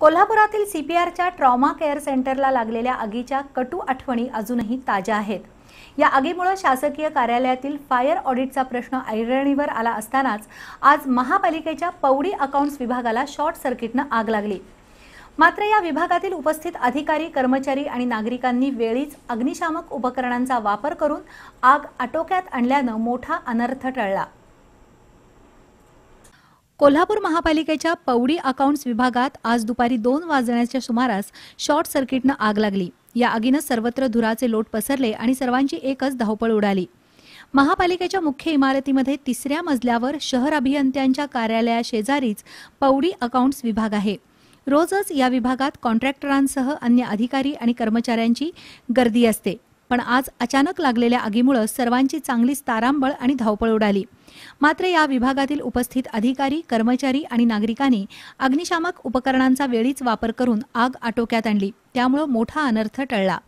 कोल्हापुरातील C P आरच्या trauma care सेंटरला लागलेल्या आगीच्या कटू आठवणी अजूनही ताज्या आहेत या आगीमुळे शासकीय कार्यालयातील फायर ऑडिटचा प्रश्न ऐरणीवर आला असतानाच आज महापालिकेच्या पवडी अकाउंट्स विभागाला शॉर्ट सर्किटनं आग लागली मात्र या विभागातील उपस्थित अधिकारी कर्मचारी आणि नागरिकांनी वेळीच अग्निशामक उपकरणांचा वापर करून आग आटोक्यात आणल्यानं मोठा अनर्थ टळला कोल्हापूर महापालिकेच्या पवडी अकाउंट्स विभागात आज दुपारी दोन वाजण्याच्या सुमारास शॉर्ट सर्किटनं आग लागली या आगीनं सर्वत्र धुराचे लोट पसरले आणि सर्वांची एकच धावपळ उडाली महापालिकेच्या मुख्य इमारतीमध्ये तिसऱ्या मजल्यावर शहर अभियंत्यांच्या कार्यालयाशेजारीच पवडी अकाउंट्स विभाग आहे रोजच या विभागात कॉन्ट्रॅक्टरांसह अन्य अधिकारी आणि कर्मचाऱ्यांची गर्दी असते पण आज अचानक लागलेल्या आगीमुळे सर्वांची चांगलीच तारांबळ आणि धावपळ उडाली मात्र या विभागातील उपस्थित अधिकारी कर्मचारी आणि नागरिकांनी अग्निशामक उपकरणांचा वेळीच वापर करून आग आटोक्यात आणली त्यामुळे मोठा अनर्थ टळला